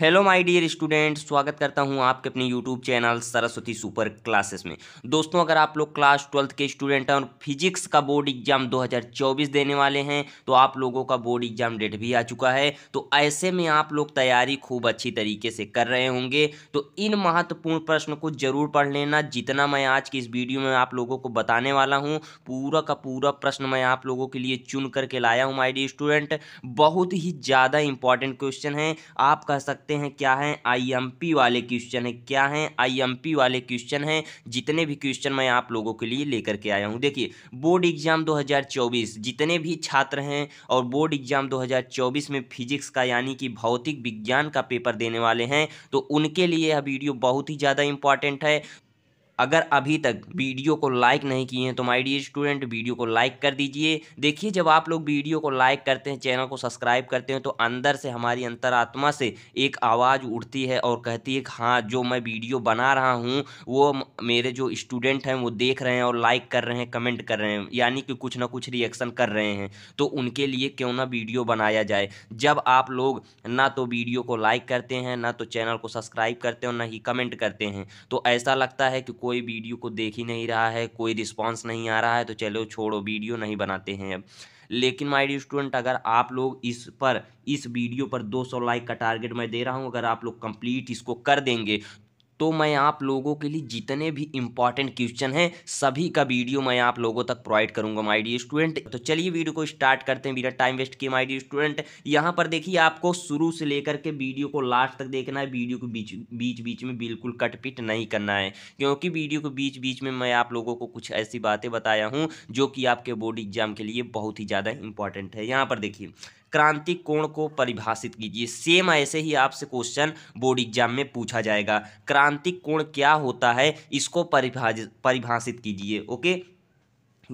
hello my dear student स्वागत करता हूं आपके अपने YouTube channel Saraswati super classes में दोस्तों अगर आप लोग क्लास ट्वेल्थ के स्टूडेंट हैं और फिजिक्स का बोर्ड एग्जाम 2024 देने वाले हैं तो आप लोगों का बोर्ड एग्जाम डेट भी आ चुका है तो ऐसे में आप लोग तैयारी खूब अच्छी तरीके से कर रहे होंगे तो इन महत्वपूर्ण प्रश्न को जरूर पढ़ लेना जितना मैं आज की इस वीडियो में आप लोगों को बताने वाला हूँ पूरा का पूरा प्रश्न मैं आप लोगों के लिए चुन करके लाया हूँ माई स्टूडेंट बहुत ही ज़्यादा इंपॉर्टेंट क्वेश्चन है आप कह सकते सकते हैं क्या है आईएमपी वाले क्वेश्चन है क्या है आईएमपी वाले क्वेश्चन हैं जितने भी क्वेश्चन मैं आप लोगों के लिए लेकर के आया हूँ देखिए बोर्ड एग्जाम 2024 जितने भी छात्र हैं और बोर्ड एग्जाम 2024 में फिजिक्स का यानी कि भौतिक विज्ञान का पेपर देने वाले हैं तो उनके लिए यह वीडियो बहुत ही ज़्यादा इंपॉर्टेंट है अगर अभी तक वीडियो को लाइक नहीं किए हैं तो माय डियर स्टूडेंट वीडियो को लाइक कर दीजिए देखिए जब आप लोग वीडियो को लाइक करते हैं चैनल को सब्सक्राइब करते हैं तो अंदर से हमारी अंतरात्मा से एक आवाज़ उठती है और कहती है कि हाँ जो मैं वीडियो बना रहा हूँ वो मेरे जो स्टूडेंट हैं वो देख रहे हैं और लाइक कर रहे हैं कमेंट कर रहे हैं यानी कि कुछ ना कुछ रिएक्शन कर रहे हैं तो उनके लिए क्यों ना वीडियो बनाया जाए जब आप लोग ना तो वीडियो को लाइक करते हैं ना तो चैनल को सब्सक्राइब करते हैं ना ही कमेंट करते हैं तो ऐसा लगता है कि कोई वीडियो को देख ही नहीं रहा है कोई रिस्पॉन्स नहीं आ रहा है तो चलो छोड़ो वीडियो नहीं बनाते हैं अब लेकिन माय स्टूडेंट अगर आप लोग इस पर इस वीडियो पर 200 लाइक का टारगेट मैं दे रहा हूं अगर आप लोग कंप्लीट इसको कर देंगे तो मैं आप लोगों के लिए जितने भी इंपॉर्टेंट क्वेश्चन हैं सभी का वीडियो मैं आप लोगों तक प्रोवाइड करूंगा माई डी स्टूडेंट तो चलिए वीडियो को स्टार्ट करते हैं बिना टाइम वेस्ट किए माई डी स्टूडेंट यहाँ पर देखिए आपको शुरू से लेकर के वीडियो को लास्ट तक देखना है वीडियो को बीच बीच बीच में बिल्कुल कटपिट नहीं करना है क्योंकि वीडियो को बीच बीच में मैं आप लोगों को कुछ ऐसी बातें बताया हूँ जो कि आपके बोर्ड एग्जाम के लिए बहुत ही ज़्यादा इंपॉर्टेंट है यहाँ पर देखिए क्रांतिक कोण को परिभाषित कीजिए सेम ऐसे ही आपसे क्वेश्चन बोर्ड एग्जाम में पूछा जाएगा क्रांतिक कोण क्या होता है इसको परिभाषित परिभाषित कीजिए ओके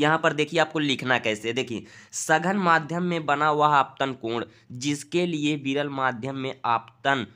यहाँ पर देखिए आपको लिखना कैसे देखिए सघन माध्यम में बना हुआ आपतन कोण जिसके लिए विरल माध्यम में आपतन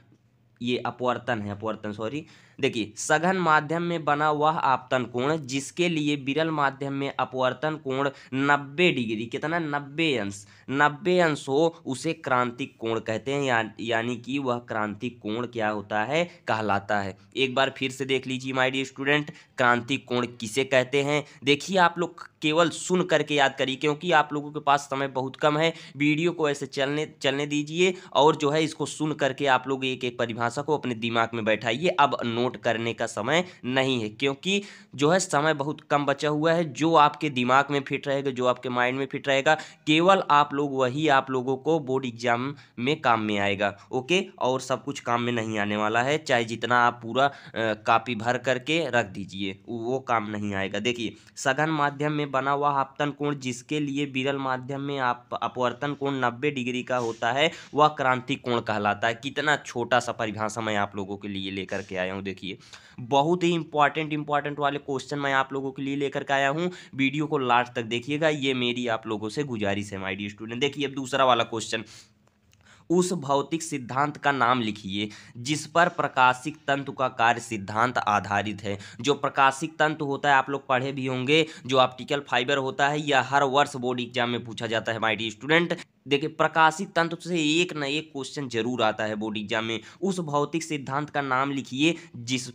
ये अपवर्तन है अपवर्तन सॉरी देखिए सघन माध्यम में बना हुआ आपतन कोण जिसके लिए विरल माध्यम में अपवर्तन कोण 90 डिग्री कितना 90 अंश नब्बे अंश हो उसे क्रांति कोण कहते हैं या, यानी कि वह क्रांति कोण क्या होता है कहलाता है एक बार फिर से देख लीजिए माय डियर स्टूडेंट क्रांति कोण किसे कहते हैं देखिए आप लोग केवल सुन करके याद करिए क्योंकि आप लोगों के पास समय बहुत कम है वीडियो को ऐसे चलने चलने दीजिए और जो है इसको सुन करके आप लोग एक एक परिभाषा को अपने दिमाग में बैठाइए अब नोट करने का समय नहीं है क्योंकि जो है समय बहुत कम बचा हुआ है जो आपके दिमाग में फिट रहेगा जो आपके माइंड में फिट रहेगा केवल आप लोग लोग वही आप लोगों को बोर्ड एग्जाम में काम में आएगा ओके और सब कुछ काम में नहीं आने वाला है चाहे जितना आप पूरा कापी भर करके रख दीजिए वो काम नहीं आएगा देखिए सघन माध्यम में बना हुआ आपतन कोण जिसके लिए विरल माध्यम में आप अपवर्तन कोण नब्बे डिग्री का होता है वह क्रांति कोण कहलाता है कितना छोटा सा परिभाषा मैं आप लोगों के लिए लेकर के आया हूँ देखिए बहुत ही इंपॉर्टेंट इंपॉर्टेंट वाले क्वेश्चन मैं आप लोगों के लिए लेकर के आया हूँ वीडियो को लास्ट तक देखिएगा ये मेरी आप लोगों से गुजारिश है माई डी स्टूडेंट देखिए अब दूसरा वाला क्वेश्चन उस भौतिक सिद्धांत का नाम लिखिए जिस पर प्रकाशिक तंतु का कार्य सिद्धांत आधारित है जो प्रकाशिक तंतु होता है आप लोग पढ़े भी होंगे जो ऑप्टिकल फाइबर होता है यह हर वर्ष बोर्ड एग्जाम में पूछा जाता है माइडी स्टूडेंट देखिए प्रकाशित तंत्र से एक न एक क्वेश्चन जरूर आता है बोर्ड एग्जाम में उस भौतिक सिद्धांत का नाम लिखिए जिस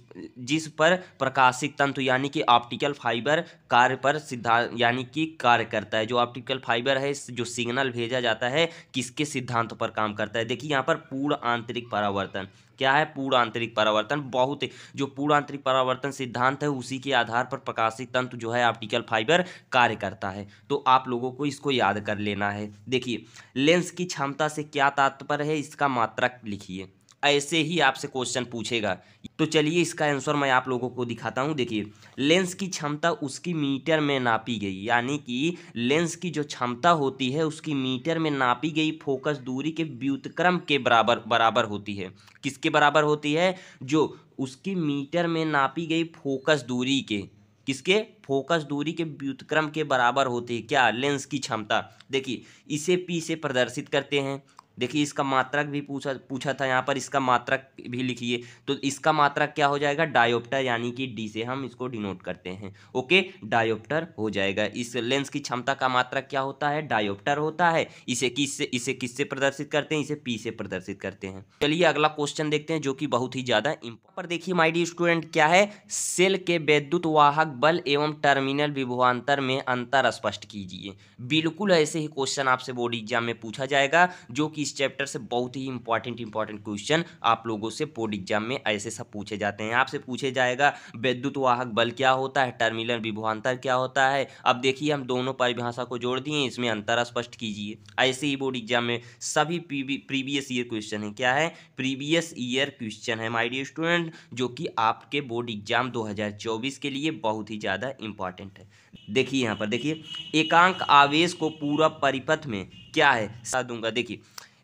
जिस पर प्रकाशित तंत्र यानी कि ऑप्टिकल फाइबर कार्य पर सिद्धांत यानी कि कार्य करता है जो ऑप्टिकल फाइबर है जो सिग्नल भेजा जाता है किसके सिद्धांत पर काम करता करता है देखिए यहाँ पर पूर्ण आंतरिक परावर्तन क्या है पूर्ण आंतरिक परावर्तन बहुत जो पूर्ण आंतरिक परावर्तन सिद्धांत है उसी के आधार पर प्रकाशित तंत्र जो है ऑप्टिकल फाइबर कार्य करता है तो आप लोगों को इसको याद कर लेना है देखिए लेंस की क्षमता से क्या तात्पर्य है इसका मात्रक लिखिए ऐसे ही आपसे क्वेश्चन पूछेगा तो चलिए इसका आंसर मैं आप लोगों को दिखाता हूँ देखिए लेंस की क्षमता उसकी मीटर में नापी गई यानी कि लेंस की जो क्षमता होती है उसकी मीटर में नापी गई फोकस दूरी के व्युतक्रम के बराबर बराबर होती है किसके बराबर होती है जो उसकी मीटर में नापी गई फोकस दूरी के किसके फोकस दूरी के व्युतक्रम के बराबर होती है क्या लेंस की क्षमता देखिए इसे पी से प्रदर्शित करते हैं देखिए इसका मात्रक भी पूछा पूछा था यहाँ पर इसका मात्रक भी लिखिए तो इसका मात्रक क्या हो जाएगा डायोप्टर यानी कि डी से हम इसको डिनोट करते हैं ओके डायोप्टर हो जाएगा इस लेंस की क्षमता का मात्रक क्या होता है डायोप्टर होता है इसे किस से इसे किससे प्रदर्शित करते हैं इसे पी से प्रदर्शित करते हैं चलिए अगला क्वेश्चन देखते हैं जो कि बहुत ही ज़्यादा पर देखिए माइडी स्टूडेंट क्या है सेल के वैद्युत वाहक बल एवं टर्मिनल विभवान्तर में अंतर स्पष्ट कीजिए बिल्कुल ऐसे ही क्वेश्चन आपसे बोर्ड एग्जाम में पूछा जाएगा जो कि इस चैप्टर से बहुत ही इंपॉर्टेंट इंपॉर्टेंट क्वेश्चन आप लोगों से बोर्ड एग्जाम में ऐसे सब पूछे जाते हैं आपसे पूछे जाएगा विद्युत वाहक बल क्या होता है टर्मिनल विभवान्तर क्या होता है अब देखिए हम दोनों परिभाषा को जोड़ दिए इसमें अंतर स्पष्ट कीजिए ऐसे ही बोर्ड एग्जाम में सभी प्रीवियस ईयर क्वेश्चन है क्या है प्रीवियस ईयर क्वेश्चन है माई डियर स्टूडेंट जो कि आपके बोर्ड एग्जाम दो के लिए बहुत ही ज़्यादा इंपॉर्टेंट है देखिए यहाँ पर देखिए एकांक आवेश को पूरा परिपथ में क्या है सा दूंगा देखिए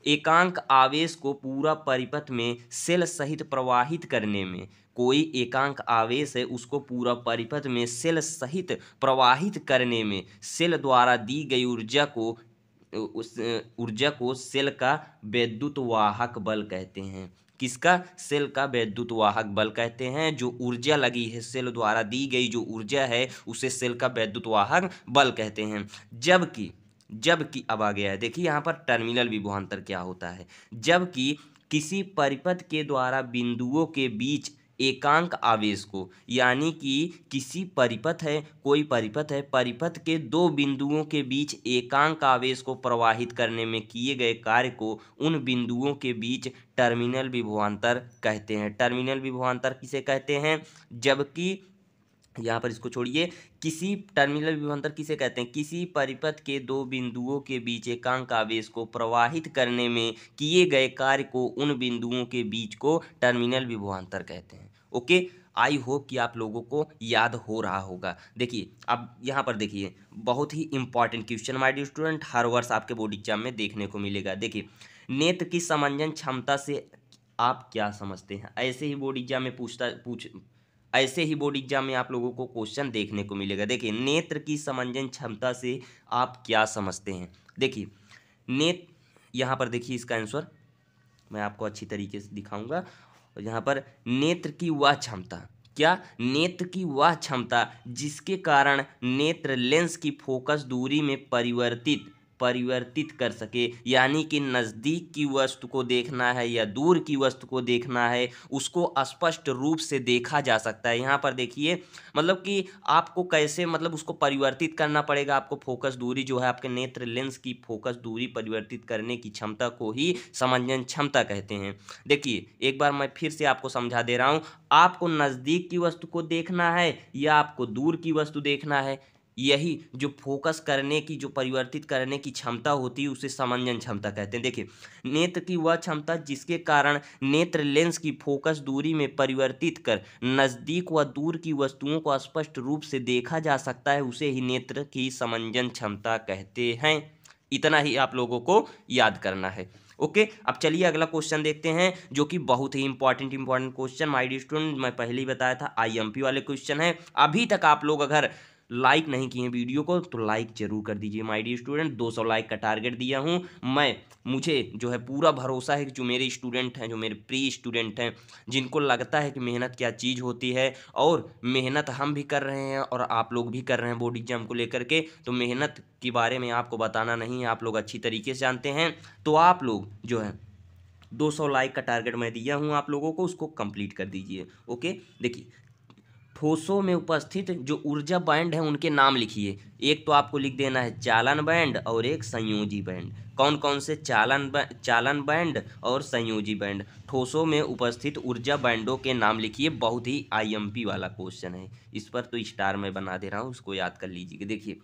एकांक आवेश को पूरा परिपथ में सेल सहित प्रवाहित करने में कोई एकांक आवेश है उसको पूरा परिपथ में सेल सहित प्रवाहित करने में सेल द्वारा दी गई ऊर्जा को उस ऊर्जा को सेल का वैद्युत वाहक बल कहते हैं किसका सेल का वैद्युत वाहक बल कहते हैं जो ऊर्जा लगी है सेल द्वारा दी गई जो ऊर्जा है उसे सेल का वैद्युत वाहक बल कहते हैं जबकि जबकि अब आ गया है देखिए यहाँ पर टर्मिनल विभवांतर क्या होता है जबकि किसी परिपथ के द्वारा बिंदुओं के बीच एकांक आवेश को यानी कि किसी परिपथ है कोई परिपथ है परिपथ के दो बिंदुओं के बीच एकांक आवेश को प्रवाहित करने में किए गए कार्य को उन बिंदुओं के बीच टर्मिनल विभवांतर कहते हैं टर्मिनल विभवांतर किसे कहते हैं जबकि यहाँ पर इसको छोड़िए किसी टर्मिनल विभवांतर किसे कहते हैं किसी परिपथ के दो बिंदुओं के बीच एकांक आवेश को प्रवाहित करने में किए गए कार्य को उन बिंदुओं के बीच को टर्मिनल विभवांतर कहते हैं ओके आई होप कि आप लोगों को याद हो रहा होगा देखिए अब यहाँ पर देखिए बहुत ही इंपॉर्टेंट क्वेश्चन माइड स्टूडेंट हर वर्ष आपके बोर्ड एग्जाम में देखने को मिलेगा देखिए नेत्र की समंजन क्षमता से आप क्या समझते हैं ऐसे ही बोर्ड एग्जाम में पूछता पूछ ऐसे ही बोर्ड एग्जाम में आप लोगों को क्वेश्चन देखने को मिलेगा देखिए नेत्र की समंजन क्षमता से आप क्या समझते हैं देखिए नेत्र यहाँ पर देखिए इसका आंसर मैं आपको अच्छी तरीके से दिखाऊंगा यहाँ पर नेत्र की वह क्षमता क्या नेत्र की वह क्षमता जिसके कारण नेत्र लेंस की फोकस दूरी में परिवर्तित परिवर्तित कर सके यानी कि नज़दीक की वस्तु को देखना है या दूर की वस्तु को देखना है उसको स्पष्ट रूप से देखा जा सकता है यहाँ पर देखिए मतलब कि आपको कैसे मतलब उसको परिवर्तित करना पड़ेगा आपको फोकस दूरी जो है आपके नेत्र लेंस की फोकस दूरी परिवर्तित करने की क्षमता को ही समंजन क्षमता कहते हैं देखिए एक बार मैं फिर से आपको समझा दे रहा हूँ आपको नज़दीक की वस्तु को देखना है या आपको दूर की वस्तु देखना है यही जो फोकस करने की जो परिवर्तित करने की क्षमता होती है उसे समंजन क्षमता कहते हैं देखिए नेत्र की वह क्षमता जिसके कारण नेत्र लेंस की फोकस दूरी में परिवर्तित कर नज़दीक व दूर की वस्तुओं को स्पष्ट रूप से देखा जा सकता है उसे ही नेत्र की समंजन क्षमता कहते हैं इतना ही आप लोगों को याद करना है ओके अब चलिए अगला क्वेश्चन देखते हैं जो कि बहुत ही important important question my dear student मैं पहले ही बताया था आईएमपी वाले क्वेश्चन है अभी तक आप लोग अगर लाइक नहीं किए वीडियो को तो लाइक जरूर कर दीजिए माय डियर स्टूडेंट 200 लाइक का टारगेट दिया हूँ मैं मुझे जो है पूरा भरोसा है कि जो मेरे स्टूडेंट हैं जो मेरे प्री स्टूडेंट हैं जिनको लगता है कि मेहनत क्या चीज़ होती है और मेहनत हम भी कर रहे हैं और आप लोग भी कर रहे हैं बोर्ड एग्जाम को लेकर के तो मेहनत के बारे में आपको बताना नहीं है आप लोग अच्छी तरीके से जानते हैं तो आप लोग जो है 200 लाइक का टारगेट मैं दिया हूँ आप लोगों को उसको कंप्लीट कर दीजिए ओके देखिए ठोसों में उपस्थित जो ऊर्जा बैंड है उनके नाम लिखिए एक तो आपको लिख देना है चालन बैंड और एक संयोजी बैंड कौन कौन से चालन बै चालन बैंड और संयोजी बैंड ठोसों में उपस्थित ऊर्जा बैंडों के नाम लिखिए बहुत ही आईएमपी वाला क्वेश्चन है इस पर तो स्टार में बना दे रहा हूँ उसको याद कर लीजिए देखिए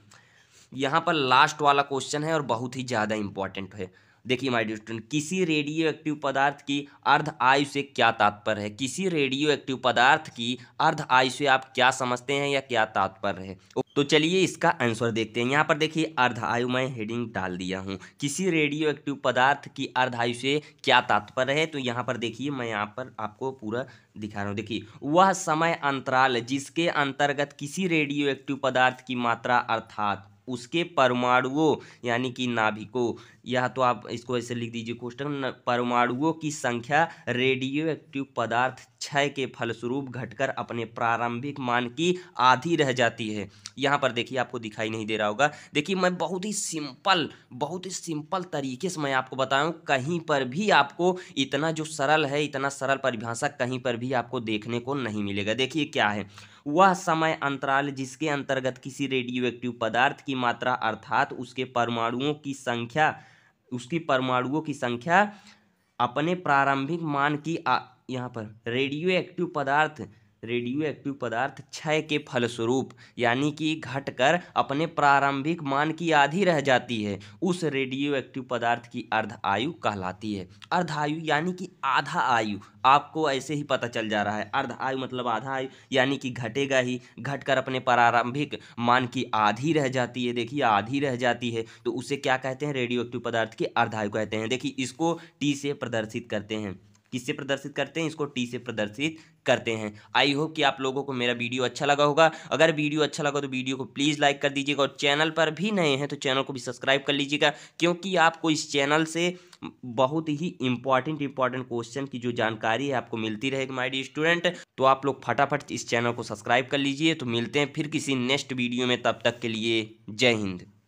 यहाँ पर लास्ट वाला क्वेश्चन है और बहुत ही ज़्यादा इंपॉर्टेंट है देखिए माय डियर स्टूडेंट किसी रेडियो एक्टिव पदार्थ की अर्ध आयु से क्या तात्पर्य है किसी रेडियो एक्टिव पदार्थ की अर्ध आयु से आप क्या समझते हैं या क्या तात्पर्य है तो चलिए इसका आंसर देखते हैं यहाँ पर देखिए अर्ध आयु मैं हेडिंग डाल दिया हूँ किसी रेडियो एक्टिव पदार्थ की अर्ध आयु से क्या तात्पर्य है तो यहाँ पर देखिए मैं यहाँ पर आपको पूरा दिखा रहा हूँ देखिए वह समय अंतराल जिसके अंतर्गत किसी रेडियो एक्टिव पदार्थ की मात्रा अर्थात उसके परमाणुओं यानी कि नाभिकों या तो आप इसको ऐसे लिख दीजिए क्वेश्चन परमाणुओं की संख्या रेडियो एक्टिव पदार्थ क्षय के फलस्वरूप घटकर अपने प्रारंभिक मान की आधी रह जाती है यहाँ पर देखिए आपको दिखाई नहीं दे रहा होगा देखिए मैं बहुत ही सिंपल बहुत ही सिंपल तरीके से मैं आपको बताऊँ कहीं पर भी आपको इतना जो सरल है इतना सरल परिभाषा कहीं पर भी आपको देखने को नहीं मिलेगा देखिए क्या है वह समय अंतराल जिसके अंतर्गत किसी रेडियो एक्टिव पदार्थ की मात्रा अर्थात उसके परमाणुओं की संख्या उसकी परमाणुओं की संख्या अपने प्रारंभिक मान की आ, यहाँ पर रेडियो एक्टिव पदार्थ रेडियो एक्टिव पदार्थ क्षय के फलस्वरूप यानी कि घटकर अपने प्रारंभिक मान की आधी रह जाती है उस रेडियो एक्टिव पदार्थ की अर्ध आयु कहलाती है अर्ध आयु यानी कि आधा आयु आपको ऐसे ही पता चल जा रहा है अर्ध आयु मतलब आधा आयु यानी कि घटेगा ही घटकर अपने प्रारंभिक मान की आधी रह जाती है देखिए आधी रह जाती है तो उसे क्या कहते हैं रेडियो एक्टिव पदार्थ की अर्ध आयु कहते हैं देखिए इसको टी से प्रदर्शित करते हैं किससे प्रदर्शित करते हैं इसको टी से प्रदर्शित करते हैं आई होप कि आप लोगों को मेरा वीडियो अच्छा लगा होगा अगर वीडियो अच्छा लगा तो वीडियो को प्लीज़ लाइक कर दीजिएगा और चैनल पर भी नए हैं तो चैनल को भी सब्सक्राइब कर लीजिएगा क्योंकि आपको इस चैनल से बहुत ही इंपॉर्टेंट इंपॉर्टेंट क्वेश्चन की जो जानकारी है आपको मिलती रहेगी माई डी स्टूडेंट तो आप लोग फटाफट इस चैनल को सब्सक्राइब कर लीजिए तो मिलते हैं फिर किसी नेक्स्ट वीडियो में तब तक के लिए जय हिंद